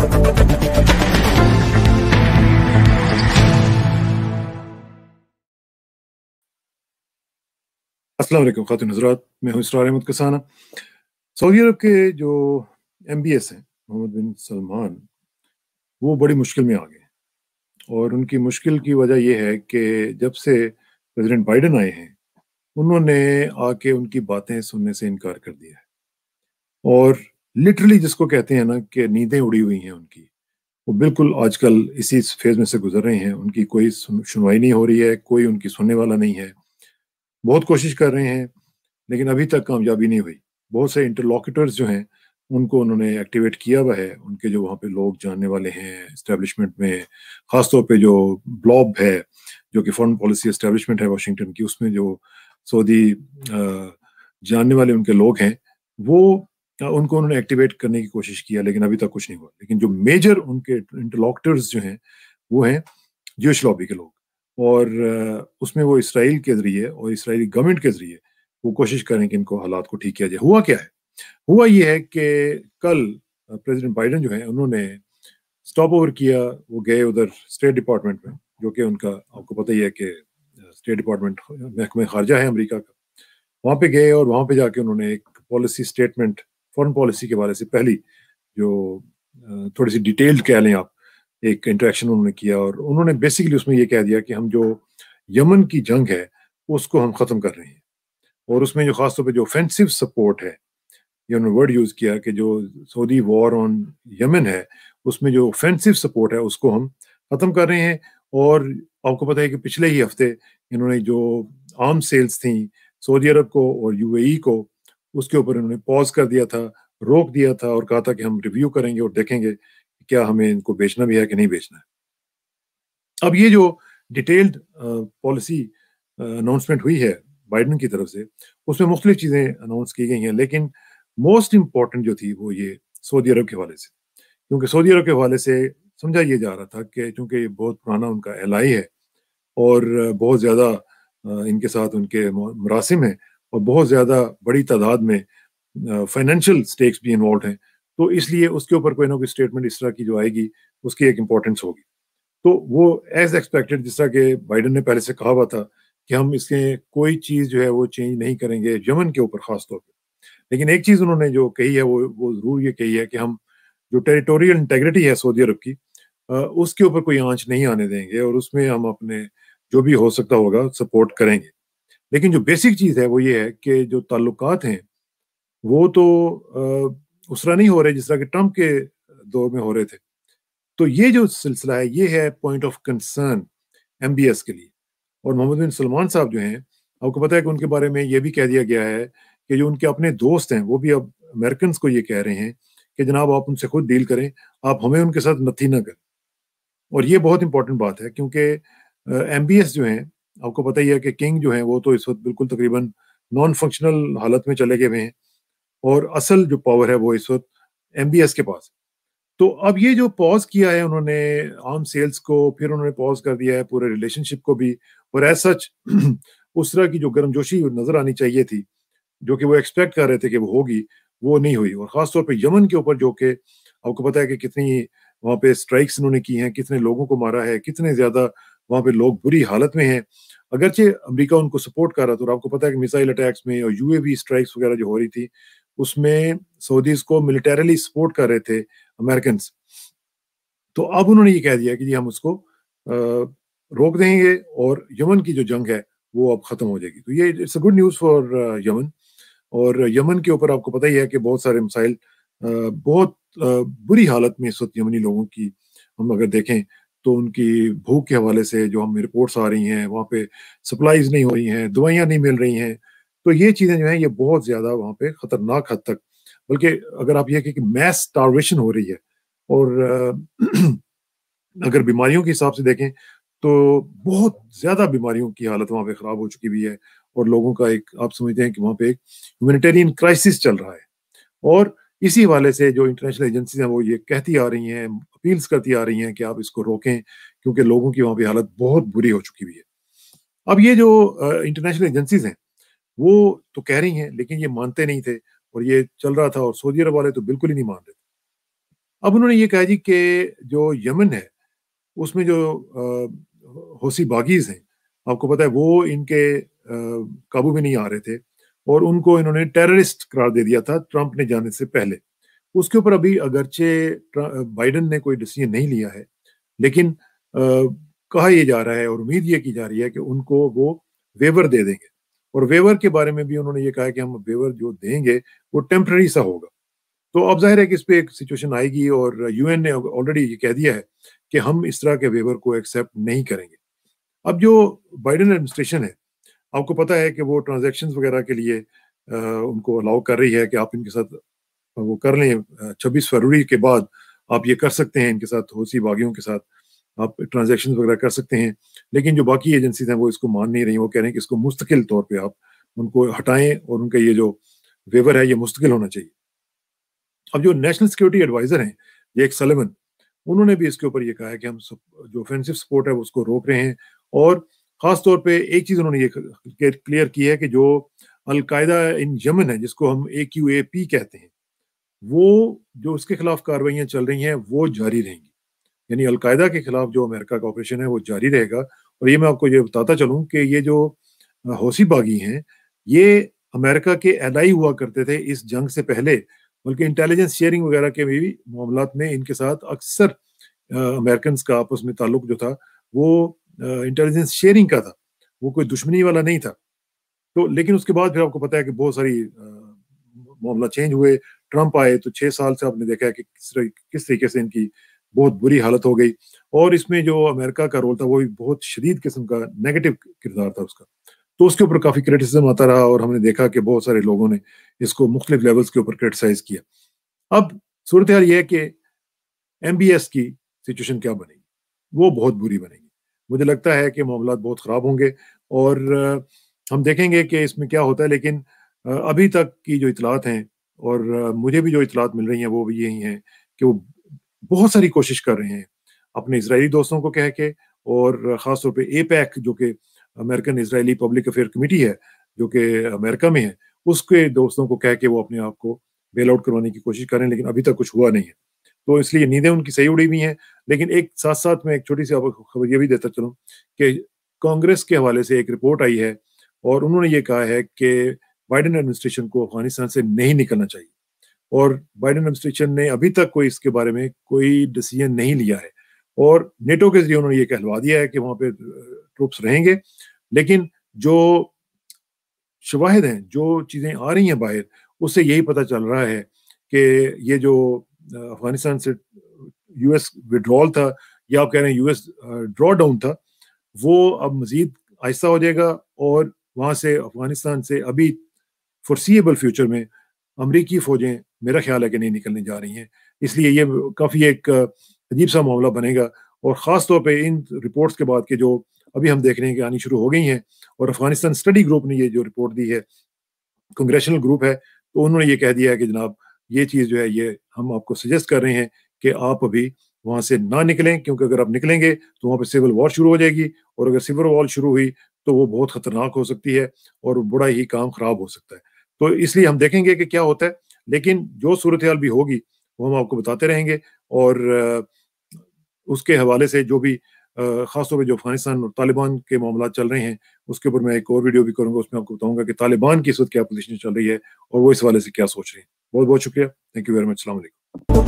असलम खात नजरात मैं हूँ इसरार अहमद कसाना सऊदी अरब के जो एम बी एस हैं मोहम्मद बिन सलमान वो बड़ी मुश्किल में आ गए और उनकी मुश्किल की वजह यह है कि जब से प्रेसिडेंट बाइडन आए हैं उन्होंने आके उनकी बातें सुनने से इनकार कर दिया है और लिटरली जिसको कहते हैं ना कि नींदें उड़ी हुई हैं उनकी वो बिल्कुल आजकल इसी फेज में से गुजर रहे हैं उनकी कोई सुनवाई नहीं हो रही है कोई उनकी सुनने वाला नहीं है बहुत कोशिश कर रहे हैं लेकिन अभी तक कामयाबी नहीं हुई बहुत से इंटरलॉकेटर्स जो हैं उनको उन्होंने एक्टिवेट किया हुआ है उनके जो वहाँ पे लोग जानने वाले हैं इस्टेब्लिशमेंट में खासतौर पे जो ब्लॉब है जो कि फॉरेन पॉलिसी इस्टेब्लिशमेंट है वाशिंगटन की उसमें जो सऊदी जानने वाले उनके लोग हैं वो उनको उन्होंने एक्टिवेट करने की कोशिश किया लेकिन अभी तक कुछ नहीं हुआ लेकिन जो मेजर उनके इंटरलॉकटर्स जो हैं वो हैं जोश लॉबी के लोग और उसमें वो इसराइल के जरिए और इसराइली गवर्नमेंट के जरिए वो कोशिश करें कि इनको हालात को ठीक किया जाए हुआ क्या है हुआ ये है कि कल प्रेसिडेंट बाइडन जो है उन्होंने स्टॉप ओवर किया वो गए उधर स्टेट डिपार्टमेंट में जो कि उनका आपको पता ही है कि स्टेट डिपार्टमेंट महकमे खारजा है अमरीका का वहाँ पे गए और वहाँ पे जाके उन्होंने एक पॉलिसी स्टेटमेंट फॉरेन पॉलिसी के बारे से पहली जो थोड़ी सी डिटेल्ड कह लें आप एक इंटरेक्शन उन्होंने किया और उन्होंने बेसिकली उसमें यह कह दिया कि हम जो यमन की जंग है उसको हम ख़त्म कर रहे हैं और उसमें जो खासतौर पर जो ऑफेंसिव सपोर्ट है ये उन्होंने वर्ड यूज़ किया कि जो सऊदी वॉर ऑन यमन है उसमें जो ऑफेंसिव सपोर्ट है उसको हम ख़त्म कर रहे हैं और आपको पता है कि पिछले ही हफ्ते इन्होंने जो आर्म सेल्स थी सऊदी अरब को और यूएई e को उसके ऊपर इन्होंने पॉज कर दिया था रोक दिया था और कहा था कि हम रिव्यू करेंगे और देखेंगे क्या हमें इनको बेचना भी है कि नहीं बेचना है अब ये जो डिटेल्ड पॉलिसी अनाउंसमेंट हुई है बाइडन की तरफ से उसमें मुख्तलि चीज़ें अनाउंस की गई हैं लेकिन मोस्ट इम्पॉर्टेंट जो थी वो ये सऊदी अरब के हवाले से क्योंकि सऊदी अरब के हवाले से समझा ये जा रहा था कि चूंकि बहुत पुराना उनका एल है और बहुत ज़्यादा uh, इनके साथ उनके मरासिम हैं और बहुत ज़्यादा बड़ी तादाद में फाइनेंशियल स्टेक्स भी इन्वॉल्व हैं तो इसलिए उसके ऊपर कोई ना कोई स्टेटमेंट इस तरह की जो आएगी उसकी एक इम्पोर्टेंस होगी तो वो एज एक्सपेक्टेड जिस तरह के बाइडन ने पहले से कहा हुआ था कि हम इसके कोई चीज़ जो है वो चेंज नहीं करेंगे यमन के ऊपर खास तौर पर लेकिन एक चीज़ उन्होंने जो कही है वो वो ज़रूर ये कही है कि हम जो टेरिटोरियल इंटेग्रिटी है सऊदी अरब की उसके ऊपर कोई आंच नहीं आने देंगे और उसमें हम अपने जो भी हो सकता होगा सपोर्ट करेंगे लेकिन जो बेसिक चीज़ है वो ये है कि जो ताल्लुकात हैं वो तो उस तरह नहीं हो रहे जिस तरह के ट्रंप के दौर में हो रहे थे तो ये जो सिलसिला है ये है पॉइंट ऑफ कंसर्न एम के लिए और मोहम्मद बिन सलमान साहब जो हैं आपको पता है कि उनके बारे में ये भी कह दिया गया है कि जो उनके अपने दोस्त हैं वो भी अब अमेरिकन को ये कह रहे हैं कि जनाब आप उनसे खुद डील करें आप हमें उनके साथ नथी ना करें और ये बहुत इंपॉर्टेंट बात है क्योंकि एम जो हैं आपको पता ही है कि किंग जो है वो तो इस वक्त बिल्कुल तकरीबन नॉन फंक्शनल हालत में चले गए हुए हैं और असल जो पावर है वो इस वक्त एम के पास तो अब ये जो पॉज किया है उन्होंने आम सेल्स को फिर उन्होंने पॉज कर दिया है पूरे रिलेशनशिप को भी और एज सच उस तरह की जो गर्मजोशी नजर आनी चाहिए थी जो कि वो एक्सपेक्ट कर रहे थे कि वो होगी वो नहीं हुई और खासतौर पर यमन के ऊपर जो कि आपको पता है कि कितनी वहाँ पे स्ट्राइक्स उन्होंने की हैं कितने लोगों को मारा है कितने ज्यादा वहां पे लोग बुरी हालत में हैं अगरचे अमेरिका उनको सपोर्ट कर रहा था और आपको पता है कि मिसाइल अटैक्स में और यू स्ट्राइक्स वगैरह जो हो रही थी उसमें सऊदीज को मिलिटेरली सपोर्ट कर रहे थे अमेरिकन तो अब उन्होंने ये कह दिया कि जी हम उसको रोक देंगे और यमन की जो जंग है वो अब खत्म हो जाएगी तो ये it's a good news for Yemen और यमन के ऊपर आपको पता ही है कि बहुत सारे मिसाइल बहुत बुरी हालत में इस वक्त यमनी लोगों की हम अगर देखें तो उनकी भूख के हवाले से जो हमें रिपोर्ट्स आ रही हैं वहाँ पे सप्लाईज नहीं हो रही हैं दवाइयाँ नहीं मिल रही हैं तो ये चीज़ें जो हैं ये बहुत ज़्यादा वहाँ पे ख़तरनाक हद तक बल्कि अगर आप ये कि मैस टारवेशन हो रही है और अगर बीमारियों के हिसाब से देखें तो बहुत ज़्यादा बीमारियों की हालत वहाँ पे ख़राब हो चुकी हुई है और लोगों का एक आप समझते हैं कि वहाँ पे एक ह्यूमेटेरियन क्राइसिस चल रहा है और इसी वाले से जो इंटरनेशनल एजेंसी हैं वो ये कहती आ रही हैं अपील्स करती आ रही हैं कि आप इसको रोकें क्योंकि लोगों की वहाँ पे हालत बहुत बुरी हो चुकी हुई है अब ये जो इंटरनेशनल एजेंसीज हैं वो तो कह रही हैं लेकिन ये मानते नहीं थे और ये चल रहा था और सऊदी अरब वाले तो बिल्कुल ही नहीं मान रहे अब उन्होंने ये कहा जी कि जो यमन है उसमें जो होसी बागीज हैं आपको पता है वो इनके काबू में नहीं आ रहे थे और उनको इन्होंने टेररिस्ट करार दे दिया था ट्रंप ने जाने से पहले उसके ऊपर अभी अगरचे बाइडन ने कोई डिसीजन नहीं लिया है लेकिन आ, कहा यह जा रहा है और उम्मीद ये की जा रही है कि उनको वो वेवर दे देंगे और वेवर के बारे में भी उन्होंने ये कहा कि हम वेवर जो देंगे वो टेम्प्रेरी सा होगा तो अब जाहिर है कि इस पर एक सिचुएशन आएगी और यूएन ने ऑलरेडी ये कह दिया है कि हम इस तरह के वेवर को एक्सेप्ट नहीं करेंगे अब जो बाइडन एडमिनिस्ट्रेशन है आपको पता है कि वो ट्रांजेक्शन वगैरह के लिए उनको अलाउ कर रही है कि आप इनके साथ वो कर लें छब्बीस फरवरी के बाद आप ये कर सकते हैं इनके साथ होसी बागियों के साथ आप ट्रांजेक्शन वगैरह कर सकते हैं लेकिन जो बाकी एजेंसीज हैं वो इसको मान नहीं रही वो कह रहे हैं कि इसको मुस्तकिल तौर पर आप उनको हटाएं और उनका ये जो वेवर है ये मुस्तकिल होना चाहिए अब जो नेशनल सिक्योरिटी एडवाइजर हैं जेक सलेमन उन्होंने भी इसके ऊपर ये कहा है कि हम जो ऑफेंसिव सपोर्ट है उसको रोक रहे हैं और खासतौर पे एक चीज उन्होंने ये क्लियर की है कि जो अलकायदा इन यमन है जिसको हम ए क्यू ए पी कहते हैं वो जो उसके खिलाफ कार्रवाइयाँ चल रही हैं वो जारी रहेंगी यानी अलकायदा के खिलाफ जो अमेरिका का ऑपरेशन है वो जारी रहेगा और ये मैं आपको ये बताता चलूँ कि ये जो हौसी बागी हैं ये अमेरिका के एलाई हुआ करते थे इस जंग से पहले बल्कि इंटेलिजेंस शेयरिंग वगैरह के भी मामला में इनके साथ अक्सर अमेरिकन का आपस में ताल्लुक जो था वो इंटेलिजेंस शेयरिंग का था वो कोई दुश्मनी वाला नहीं था तो लेकिन उसके बाद फिर आपको पता है कि बहुत सारी मामला चेंज हुए ट्रंप आए तो छह साल से आपने देखा है कि किस किस तरीके से इनकी बहुत बुरी हालत हो गई और इसमें जो अमेरिका का रोल था वो भी बहुत शदीद किस्म का नेगेटिव किरदार था उसका तो उसके ऊपर काफ़ी क्रिटिसिज्म आता रहा और हमने देखा कि बहुत सारे लोगों ने इसको मुख्तलिफ लेवल्स के ऊपर क्रिटिसाइज किया अब सूरत हाल यह है कि एम की सिचुएशन क्या बनेगी वो बहुत बुरी बनेगी मुझे लगता है कि मामला बहुत ख़राब होंगे और हम देखेंगे कि इसमें क्या होता है लेकिन अभी तक की जो इतलात हैं और मुझे भी जो इतलात मिल रही हैं वो भी यही हैं कि वो बहुत सारी कोशिश कर रहे हैं अपने इसराइली दोस्तों को कह के और ख़ासतौर पर ए पैक जो कि American Israeli public affair committee है जो कि अमेरिका में है उसके दोस्तों को कह के वो अपने आप को बेल आउट करवाने की कोशिश कर रहे हैं लेकिन अभी तक कुछ हुआ नहीं है तो इसलिए नींदें उनकी सही उड़ी हुई हैं लेकिन एक साथ साथ मैं एक छोटी सी आपको खबर ये भी देता चलूँ कि कांग्रेस के हवाले से एक रिपोर्ट आई है और उन्होंने ये कहा है कि बाइडन एडमिनिस्ट्रेशन को अफगानिस्तान से नहीं निकलना चाहिए और बाइडन एडमिनिस्ट्रेशन ने अभी तक कोई इसके बारे में कोई डिसीजन नहीं लिया है और नेटो के जरिए उन्होंने ये कहलवा दिया है कि वहां पे ट्रूप्स रहेंगे लेकिन जो शवाहद हैं जो चीजें आ रही हैं बाहर उससे यही पता चल रहा है कि ये जो अफगानिस्तान से यूएस विड्रॉल था या आप कह रहे हैं यूएस ड्रॉ डाउन था वो अब मजीद आहिस्ता हो जाएगा और वहाँ से अफगानिस्तान से अभी फोरसीबल फ्यूचर में अमरीकी फौजें मेरा ख्याल है कि नहीं निकलने जा रही हैं इसलिए ये काफ़ी एक अजीब सा मामला बनेगा और ख़ास तौर पे इन रिपोर्ट्स के बाद के जो अभी हम देख रहे हैं कि आनी शुरू हो गई हैं और अफगानिस्तान स्टडी ग्रुप ने ये जो रिपोर्ट दी है कंग्रेशनल ग्रुप है तो उन्होंने ये कह दिया है कि जनाब ये चीज़ जो है ये हम आपको सजेस्ट कर रहे हैं कि आप अभी वहां से ना निकलें क्योंकि अगर आप निकलेंगे तो वहां पर सिविल वॉर शुरू हो जाएगी और अगर सिविल वॉर शुरू हुई तो वो बहुत खतरनाक हो सकती है और बुरा ही काम खराब हो सकता है तो इसलिए हम देखेंगे कि क्या होता है लेकिन जो सूरत हाल भी होगी वो हम आपको बताते रहेंगे और उसके हवाले से जो भी खासतौर पर जो अफगानिस्तान और तालिबान के मामला चल रहे हैं उसके ऊपर मैं एक और वीडियो भी करूंगा उसमें आपको बताऊंगा कि तालिबान की इस वक्त क्या पोजिशन चल रही है और वो इस हवाले से क्या सोच रहे हैं बहुत बहुत शुक्रिया थैंक यू वेरी मच अलैक्म